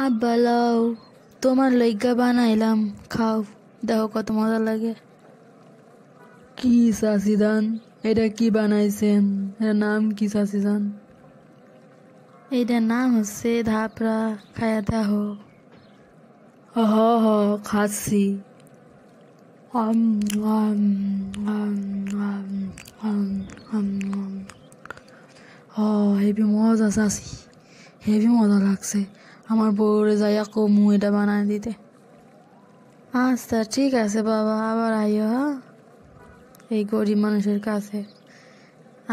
আর বলাও তোমার লজ্ঞা বানাইলাম খাও দেখো কত মজা লাগে কি শাসিদান এটা কি বানাইছেন এটা নাম কি শাসিদান এটা নাম হচ্ছে ধাপরা খায়া দেখো হ হ মজা চাচি হেভি মজা লাগছে আমার বউরে যাইয়া কমু এটা বানাই দিতে আচ্ছা ঠিক আছে বাবা আবার আইও হ্যাঁ এই গরিব মানুষের কাছে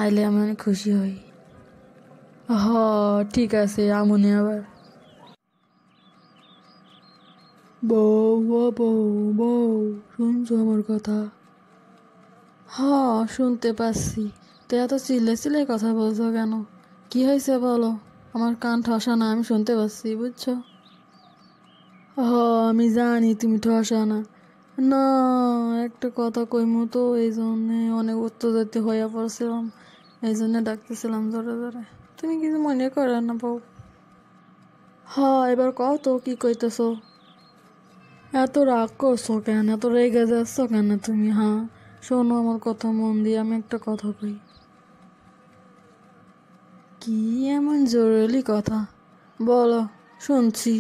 আইলে আমি অনেক খুশি হই হ ঠিক আছে আমনে আবার বউ বউ বউ শুনছো আমার কথা হ শুনতে পাচ্ছি তো এত চিল্লে চিল্লে কথা বলছো কেন কি হয়েছে বলো আমার কান ঠসা না আমি শুনতে পাচ্ছি বুঝছো হ আমি জানি তুমি ঠসা না না একটা কথা কইমু তো এই জন্যে অনেক অত্যাচারিত হইয়া পড়ছিলাম এই জন্যে ডাকতেছিলাম জোরে জোরে তুমি কিছু মনে করো না বউ হ হ্যাঁ, এবার কও তো কী কইতেছ এত রাগ করছো কেন এত রেগে যাচ্ছ কেন তুমি হ্যাঁ শোনো আমার কথা মন দিয়ে আমি একটা কথা কই কি এমন জরুরি কথা বলো শুনছি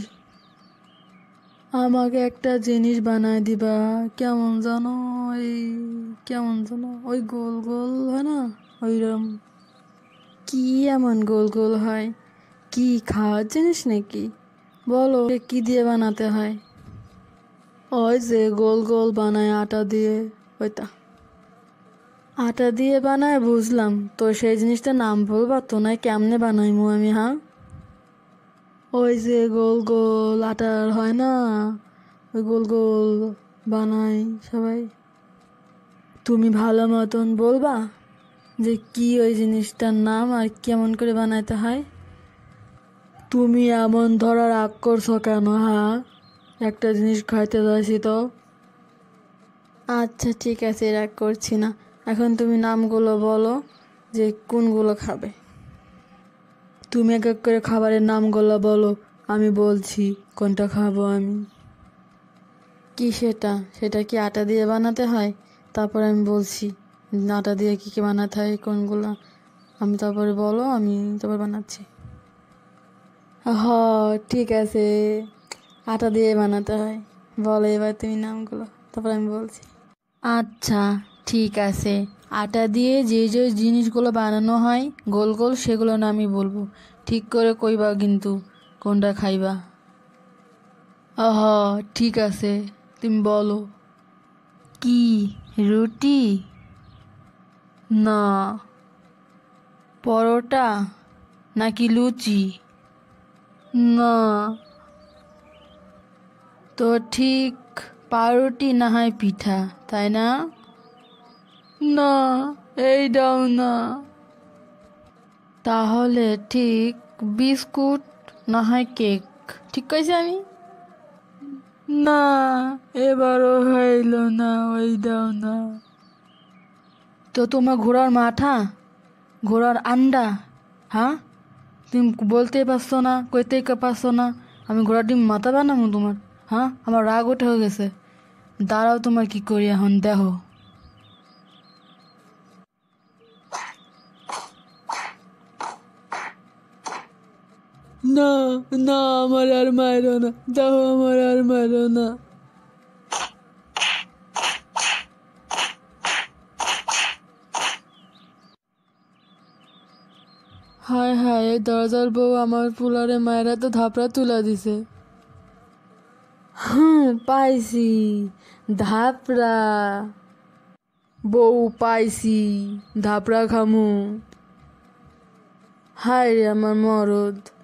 আমাকে একটা জিনিস বানায় দিবা কেমন জানো ওই কেমন জানো ওই গোল গোল হয় না ওইরম কি এমন গোল গোল হয় কি খাওয়ার জিনিস নাকি বলো কি দিয়ে বানাতে হয় ওই যে গোল গোল বানায় আটা দিয়ে ওইটা আটা দিয়ে বানায় বুঝলাম তো সেই জিনিসটা নাম বলবা তো নয় কেমনে বানাইমু আমি হ্যাঁ ওই যে গোল গোল আটার হয় না ওই গোল গোল বানাই সবাই তুমি ভালো মতন বলবা যে কি ওই জিনিসটার নাম আর কেমন করে বানাইতে হয় তুমি এমন ধরার আগ করছো কেন হ্যাঁ একটা জিনিস খাইতে যাইছি তো আচ্ছা ঠিক আছে রাগ করছি না এখন তুমি নামগুলো বলো যে কোনগুলো খাবে তুমি এক এক করে খাবারের নামগুলো বলো আমি বলছি কোনটা খাবো আমি কি সেটা সেটা কি আটা দিয়ে বানাতে হয় তারপর আমি বলছি আটা দিয়ে কী কী বানাতে হয় কোনগুলো আমি তারপরে বলো আমি তারপর বানাচ্ছি হ ঠিক আছে আটা দিয়ে বানাতে হয় বলো এবার তুমি নামগুলো তারপর আমি বলছি আচ্ছা ঠিক আছে আটা দিয়ে যে যে জিনিসগুলো বানানো হয় গোল গোল সেগুলো না আমি বলবো ঠিক করে কইবা কিন্তু কোনটা খাইবা আহ ঠিক আছে তুমি বলো কি রুটি না পরোটা নাকি লুচি না তো ঠিক পাউরুটি না হয় পিঠা তাই না না এই দাও না তাহলে ঠিক বিস্কুট না হয় কেক ঠিক কইছি আমি না এবারও হইল না ওই দাও না তো তোমার ঘোড়ার মাথা ঘোড়ার আন্ডা হ্যাঁ তুমি বলতে পারছো না কইতেই পারছো না আমি ঘোড়ার ডিম মাথা বানাবো তোমার হ্যাঁ আমার রাগ উঠে হয়ে গেছে দাঁড়াও তোমার কি করি এখন দেহ না না আমার আর মায়ের না দাও আমার আর মায়ের না হায় হায় এই দরজার বউ আমার পুলারে মায়েরা তো ধাপড়া তুলা দিছে হুম পাইছি ধাপড়া বউ পাইছি ধাপড়া খামু হায় রে আমার মরদ